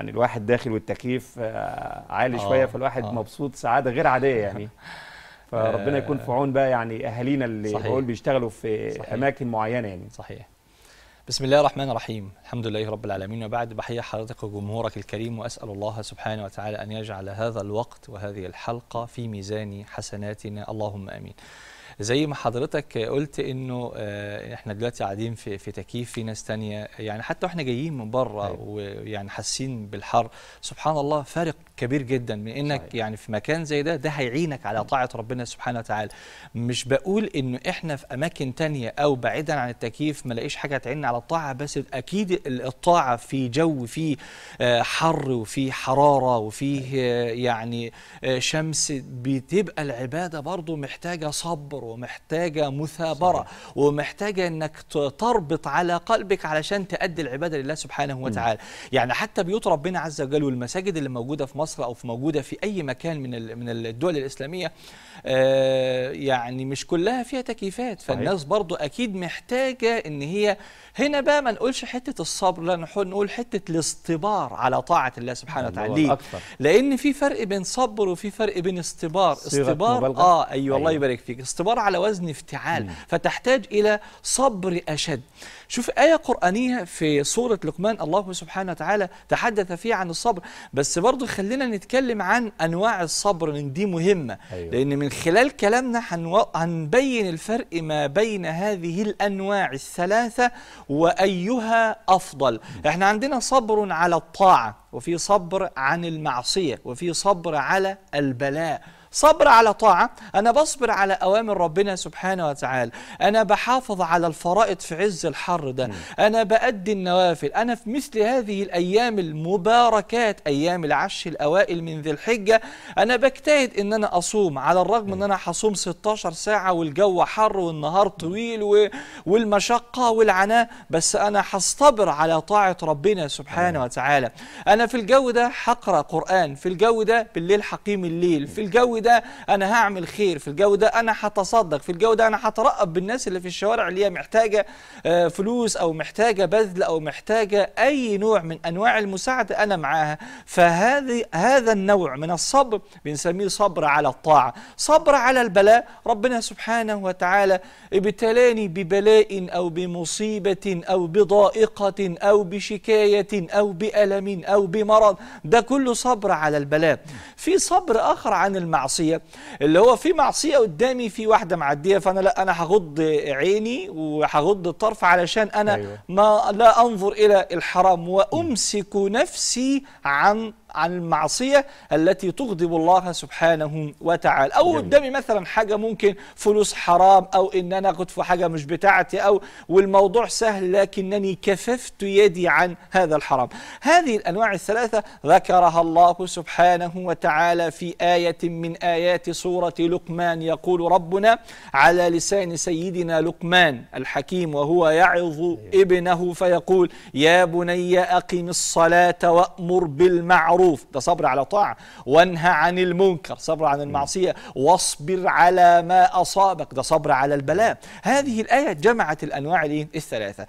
يعني الواحد داخل والتكييف آه، عالي آه، شويه فالواحد آه مبسوط سعاده غير عاديه يعني آه. فربنا يكون في عون بقى يعني اهالينا اللي بقول بيشتغلوا في صحيح. اماكن معينه يعني صحيح بسم الله الرحمن الرحيم الحمد لله رب العالمين وبعد بحية حضرتك وجمهورك الكريم وأسأل الله سبحانه وتعالى أن يجعل هذا الوقت وهذه الحلقة في ميزان حسناتنا اللهم أمين زي ما حضرتك قلت انه آه، احنا دلوقتي قاعدين في في تكييف في ناس تانية يعني حتى واحنا جايين من بره أيوة. ويعني حاسين بالحر سبحان الله فارق كبير جدا من انك صحيح. يعني في مكان زي ده ده هيعينك على طاعه ربنا سبحانه وتعالى مش بقول انه احنا في اماكن تانية او بعيدا عن التكييف ما لاقيش حاجه تعيننا على الطاعه بس اكيد الطاعه في جو في آه، حر وفي حراره وفيه أيوة. آه، يعني شمس بتبقى العباده برضو محتاجه صبر ومحتاجة مثابرة صحيح. ومحتاجة أنك تربط على قلبك علشان تأدي العبادة لله سبحانه وتعالى م. يعني حتى بيوت ربنا عز وجل والمساجد اللي موجودة في مصر أو في موجودة في أي مكان من من الدول الإسلامية آه يعني مش كلها فيها تكييفات فالناس برضو أكيد محتاجة أن هي هنا بقى ما نقولش حتة الصبر لا نقول حتة الاصطبار على طاعة الله سبحانه يعني وتعالى لأن في فرق بين صبر وفي فرق بين اصطبار اصطبار اه ايوه الله أيوة. يبارك فيك استبار عبارة على وزن افتعال مم. فتحتاج إلى صبر أشد شوف آية قرآنية في سورة لقمان الله سبحانه وتعالى تحدث فيها عن الصبر بس برضو خلينا نتكلم عن أنواع الصبر لأن دي مهمة أيوة. لأن من خلال كلامنا هنو... هنبين الفرق ما بين هذه الأنواع الثلاثة وأيها أفضل مم. احنا عندنا صبر على الطاعة وفي صبر عن المعصية وفي صبر على البلاء صبر على طاعة أنا بصبر على أوامر ربنا سبحانه وتعالى أنا بحافظ على الفرائض في عز الحر ده أنا بأدي النوافل أنا في مثل هذه الأيام المباركات أيام العش الأوائل من ذي الحجة أنا بجتهد أن أنا أصوم على الرغم أن أنا هصوم 16 ساعة والجو حر والنهار طويل والمشقة والعناء بس أنا هصطبر على طاعة ربنا سبحانه وتعالى أنا في الجو ده حقرأ قرآن في الجو ده بالليل حقيم الليل في الجو ده انا هعمل خير في الجو ده انا هتصدق في الجو ده انا هترقب بالناس اللي في الشوارع اللي هي محتاجه آه، فلوس او محتاجه بذل او محتاجه اي نوع من انواع المساعده انا معاها فهذه هذا النوع من الصبر بنسميه صبر على الطاعه صبر على البلاء ربنا سبحانه وتعالى ابتلاني ببلاء او بمصيبه او بضائقه او بشكايه او بألم او بمرض ده كله صبر على البلاء في صبر اخر عن المعصيه المعصيه اللي هو في معصيه قدامي في واحده معديه فانا لا انا هغض عيني وهغض الطرف علشان انا أيوة. ما لا انظر الى الحرام وامسك نفسي عن عن المعصية التي تغضب الله سبحانه وتعالى أو قدامي مثلا حاجة ممكن فلوس حرام أو إن أنا كنت في حاجة مش بتاعتي أو والموضوع سهل لكنني كففت يدي عن هذا الحرام هذه الأنواع الثلاثة ذكرها الله سبحانه وتعالى في آية من آيات سورة لقمان يقول ربنا على لسان سيدنا لقمان الحكيم وهو يعظ أيوة. ابنه فيقول يا بني أقم الصلاة وأمر بالمعروف بالمعروف ده صبر على طاعة وانهى عن المنكر صبر عن المعصية واصبر على ما أصابك ده صبر على البلاء هذه الآية جمعت الأنواع الثلاثة